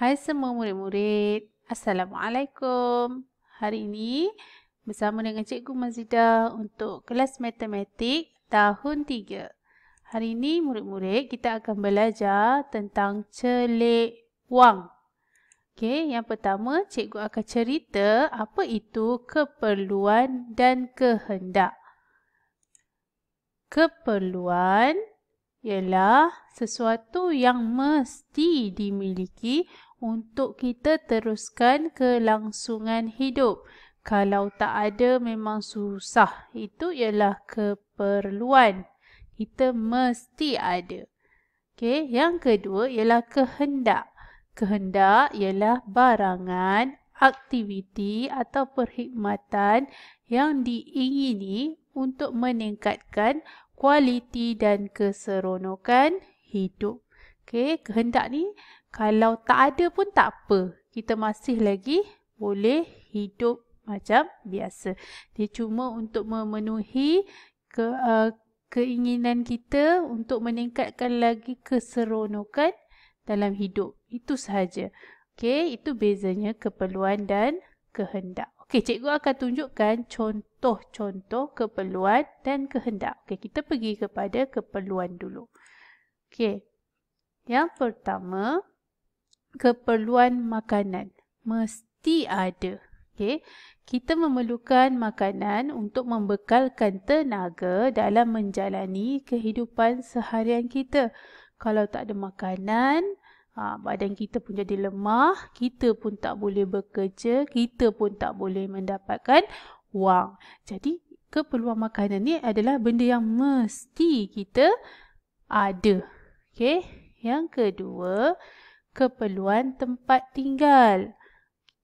Hai semua murid-murid. Assalamualaikum. Hari ini bersama dengan Cikgu Mazida untuk kelas matematik tahun 3. Hari ini murid-murid kita akan belajar tentang celik wang. Okey, yang pertama cikgu akan cerita apa itu keperluan dan kehendak. Keperluan ialah sesuatu yang mesti dimiliki untuk kita teruskan kelangsungan hidup. Kalau tak ada memang susah. Itu ialah keperluan. Kita mesti ada. Okey, yang kedua ialah kehendak. Kehendak ialah barangan, aktiviti atau perkhidmatan yang diingini untuk meningkatkan kualiti dan keseronokan hidup. Okey, kehendak ni kalau tak ada pun tak apa. Kita masih lagi boleh hidup macam biasa. Dia cuma untuk memenuhi ke, uh, keinginan kita untuk meningkatkan lagi keseronokan dalam hidup. Itu sahaja. Okey, itu bezanya keperluan dan kehendak. Okey, cikgu akan tunjukkan contoh-contoh keperluan dan kehendak. Okey, kita pergi kepada keperluan dulu. Okey. Yang pertama, keperluan makanan mesti ada. Okay, Kita memerlukan makanan untuk membekalkan tenaga dalam menjalani kehidupan seharian kita. Kalau tak ada makanan, ha, badan kita pun jadi lemah, kita pun tak boleh bekerja, kita pun tak boleh mendapatkan wang. Jadi keperluan makanan ni adalah benda yang mesti kita ada. Okay, Yang kedua, keperluan tempat tinggal.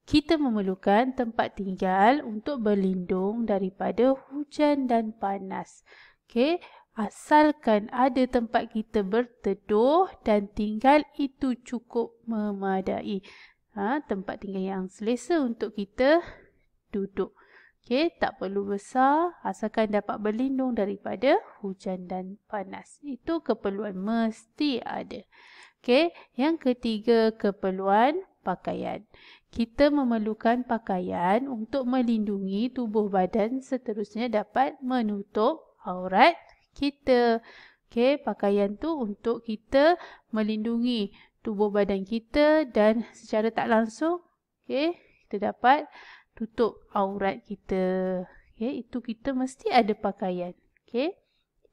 Kita memerlukan tempat tinggal untuk berlindung daripada hujan dan panas. Okey, asalkan ada tempat kita berteduh dan tinggal itu cukup memadai. Ha, tempat tinggal yang selesa untuk kita duduk. Okey, tak perlu besar asalkan dapat berlindung daripada hujan dan panas. Itu keperluan mesti ada. Okey, yang ketiga keperluan pakaian. Kita memerlukan pakaian untuk melindungi tubuh badan seterusnya dapat menutup aurat kita. Okey, pakaian tu untuk kita melindungi tubuh badan kita dan secara tak langsung okey, kita dapat tutup aurat kita. Okey, itu kita mesti ada pakaian. Okey.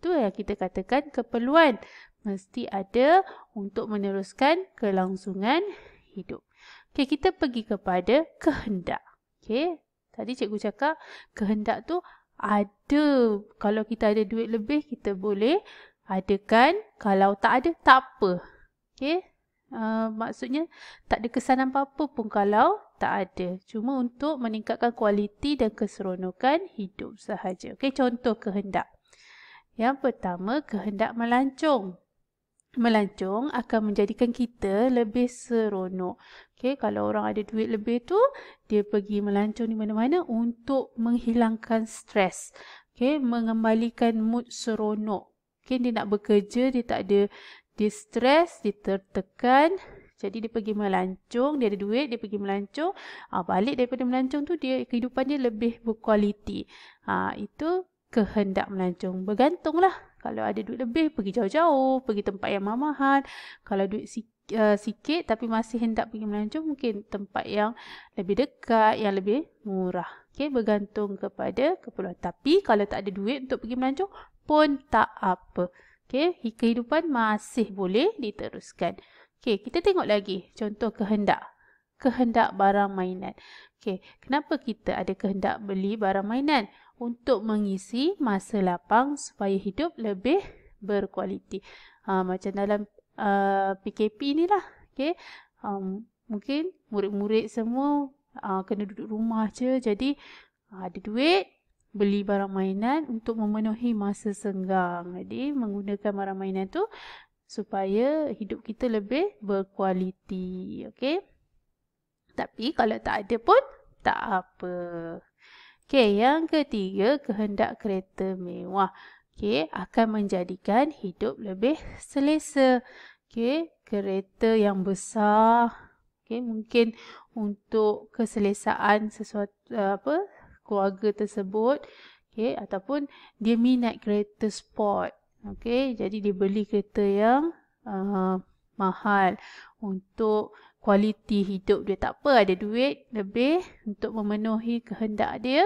Itu yang kita katakan keperluan mesti ada untuk meneruskan kelangsungan hidup. Okey, kita pergi kepada kehendak. Okey, tadi cikgu cakap kehendak tu ada. Kalau kita ada duit lebih, kita boleh adakan. Kalau tak ada, tak apa. Okey, uh, eh, maksudnya tak ada kesan apa-apa pun kalau tak ada. Cuma untuk meningkatkan kualiti dan keseronokan hidup sahaja. Okey, contoh kehendak. Yang pertama, kehendak melancung melancong akan menjadikan kita lebih seronok. Okay, kalau orang ada duit lebih tu, dia pergi melancong di mana-mana untuk menghilangkan stres. Okay, mengembalikan mood seronok. Okay, dia nak bekerja, dia tak ada dia stres, dia tertekan. Jadi dia pergi melancong, dia ada duit, dia pergi melancong. Ha, balik daripada melancong tu, dia kehidupannya lebih berkualiti. Ha, itu kehendak melancong. Bergantunglah kalau ada duit lebih, pergi jauh-jauh, pergi tempat yang mahal-mahal. Kalau duit si, uh, sikit tapi masih hendak pergi melancong, mungkin tempat yang lebih dekat, yang lebih murah. Okay, bergantung kepada keperluan. Tapi kalau tak ada duit untuk pergi melancong, pun tak apa. Okay, kehidupan masih boleh diteruskan. Okay, kita tengok lagi contoh kehendak. Kehendak barang mainan. Okay, kenapa kita ada kehendak beli barang mainan? untuk mengisi masa lapang supaya hidup lebih berkualiti. Ha, macam dalam uh, ah, PKP ni lah. Okay. Um, mungkin murid-murid semua uh, kena duduk rumah je. Jadi uh, ada duit beli barang mainan untuk memenuhi masa senggang. Jadi menggunakan barang mainan tu supaya hidup kita lebih berkualiti. Okay. Tapi kalau tak ada pun tak apa. Okey, yang ketiga kehendak kereta mewah. Okey, akan menjadikan hidup lebih selesa. Okey, kereta yang besar. Okey, mungkin untuk keselesaan sesuatu eh, apa keluarga tersebut. Okey, ataupun dia minat kereta sport. Okey, jadi dia beli kereta yang uh, mahal untuk kualiti hidup dia tak apa ada duit lebih untuk memenuhi kehendak dia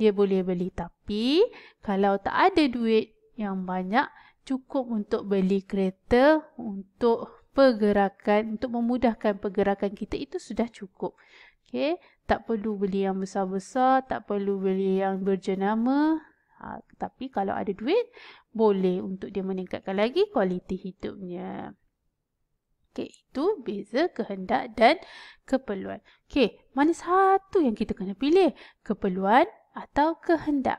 dia boleh beli tapi kalau tak ada duit yang banyak cukup untuk beli kereta untuk pergerakan untuk memudahkan pergerakan kita itu sudah cukup okey tak perlu beli yang besar-besar tak perlu beli yang berjenama ha, tapi kalau ada duit boleh untuk dia meningkatkan lagi kualiti hidupnya Okey, itu beza kehendak dan keperluan. Okey, mana satu yang kita kena pilih? Keperluan atau kehendak?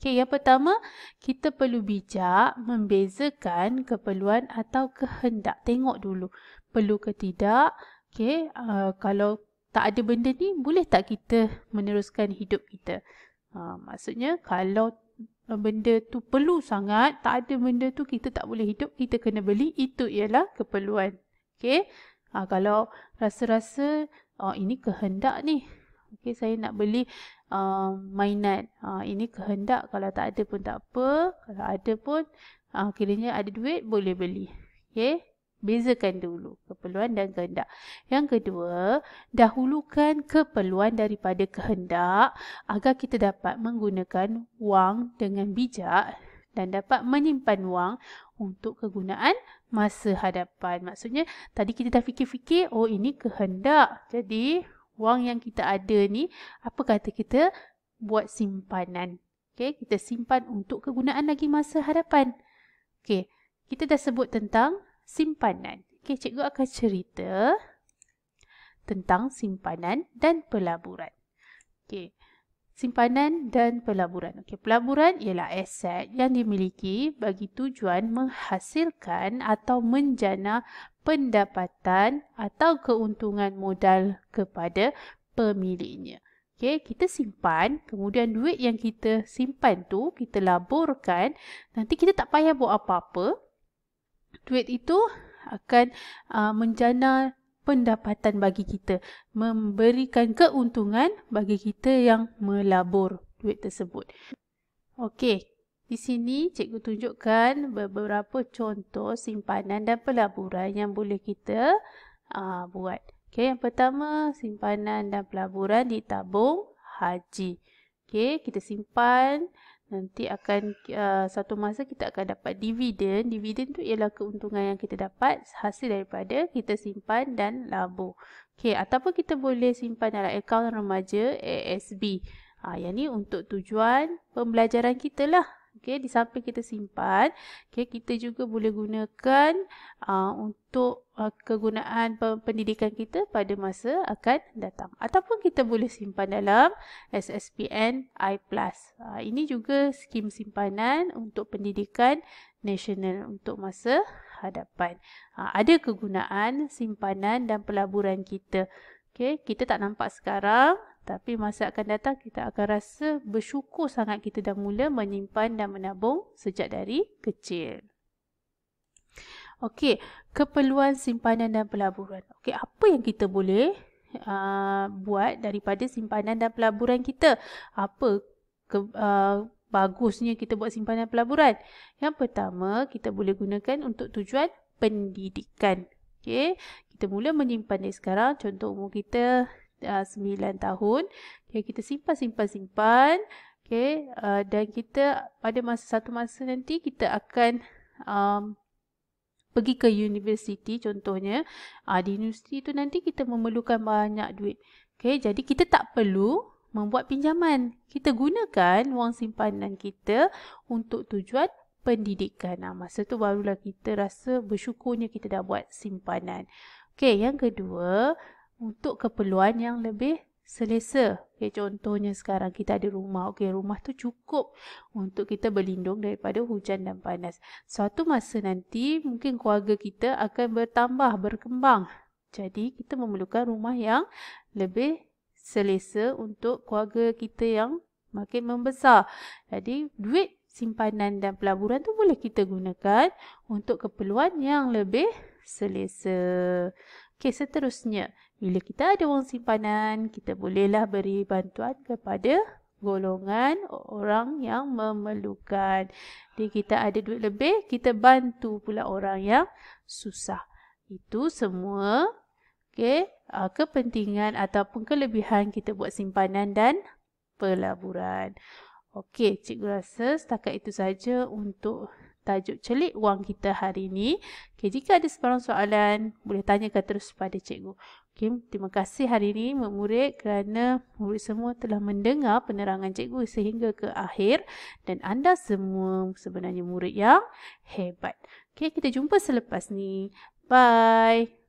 Okey, yang pertama, kita perlu bijak membezakan keperluan atau kehendak. Tengok dulu, perlu ke tidak? Okey, uh, kalau tak ada benda ni, boleh tak kita meneruskan hidup kita? Uh, maksudnya, kalau benda tu perlu sangat, tak ada benda tu kita tak boleh hidup, kita kena beli, itu ialah keperluan. Okey. Ha, kalau rasa-rasa uh, ini kehendak ni. Okey, saya nak beli uh, mainan. Ha, ini kehendak. Kalau tak ada pun tak apa. Kalau ada pun ha, kiranya ada duit boleh beli. Okey. Bezakan dulu keperluan dan kehendak. Yang kedua, dahulukan keperluan daripada kehendak agar kita dapat menggunakan wang dengan bijak dan dapat menyimpan wang untuk kegunaan masa hadapan. Maksudnya tadi kita dah fikir-fikir oh ini kehendak. Jadi wang yang kita ada ni apa kata kita buat simpanan. Okay, kita simpan untuk kegunaan lagi masa hadapan. Okay, kita dah sebut tentang simpanan. Okay, cikgu akan cerita tentang simpanan dan pelaburan. Okay simpanan dan pelaburan. Okey, pelaburan ialah aset yang dimiliki bagi tujuan menghasilkan atau menjana pendapatan atau keuntungan modal kepada pemiliknya. Okey, kita simpan, kemudian duit yang kita simpan tu kita laburkan, nanti kita tak payah buat apa-apa. Duit itu akan uh, menjana pendapatan bagi kita, memberikan keuntungan bagi kita yang melabur duit tersebut. Okey, di sini cikgu tunjukkan beberapa contoh simpanan dan pelaburan yang boleh kita uh, buat. Okey, yang pertama simpanan dan pelaburan di tabung haji. Okey, kita simpan nanti akan uh, satu masa kita akan dapat dividen. Dividen tu ialah keuntungan yang kita dapat hasil daripada kita simpan dan labu. Okey, ataupun kita boleh simpan dalam akaun remaja ASB. Ha, ah, yang ni untuk tujuan pembelajaran kita lah. Okey, di samping kita simpan, okey, kita juga boleh gunakan uh, untuk uh, kegunaan pendidikan kita pada masa akan datang. Ataupun kita boleh simpan dalam SSPN I+. Uh, ini juga skim simpanan untuk pendidikan nasional untuk masa hadapan. Uh, ada kegunaan simpanan dan pelaburan kita. Okey, kita tak nampak sekarang tapi masa akan datang kita akan rasa bersyukur sangat kita dah mula menyimpan dan menabung sejak dari kecil. Okey, keperluan simpanan dan pelaburan. Okey, apa yang kita boleh uh, buat daripada simpanan dan pelaburan kita? Apa ke, uh, bagusnya kita buat simpanan pelaburan? Yang pertama, kita boleh gunakan untuk tujuan pendidikan. Okey, kita mula menyimpan dari sekarang. Contoh umur kita uh, ah, 9 tahun. Okay, kita simpan, simpan, simpan. Okay, uh, dan kita pada masa satu masa nanti kita akan um, pergi ke universiti contohnya. Uh, di universiti tu nanti kita memerlukan banyak duit. Okay, jadi kita tak perlu membuat pinjaman. Kita gunakan wang simpanan kita untuk tujuan pendidikan. Nah, masa tu barulah kita rasa bersyukurnya kita dah buat simpanan. Okey, yang kedua, untuk keperluan yang lebih selesa. Okay, contohnya sekarang kita ada rumah. Okay, rumah tu cukup untuk kita berlindung daripada hujan dan panas. Suatu masa nanti mungkin keluarga kita akan bertambah, berkembang. Jadi kita memerlukan rumah yang lebih selesa untuk keluarga kita yang makin membesar. Jadi duit simpanan dan pelaburan tu boleh kita gunakan untuk keperluan yang lebih selesa. Okey, seterusnya. Bila kita ada wang simpanan, kita bolehlah beri bantuan kepada golongan orang yang memerlukan. Jadi kita ada duit lebih, kita bantu pula orang yang susah. Itu semua okay, ah, kepentingan ataupun kelebihan kita buat simpanan dan pelaburan. Okey, cikgu rasa setakat itu saja untuk tajuk celik wang kita hari ini. Okay, jika ada sebarang soalan, boleh tanyakan terus pada cikgu. Okay, terima kasih hari ini murid kerana murid semua telah mendengar penerangan cikgu sehingga ke akhir dan anda semua sebenarnya murid yang hebat. Okay, kita jumpa selepas ni. Bye.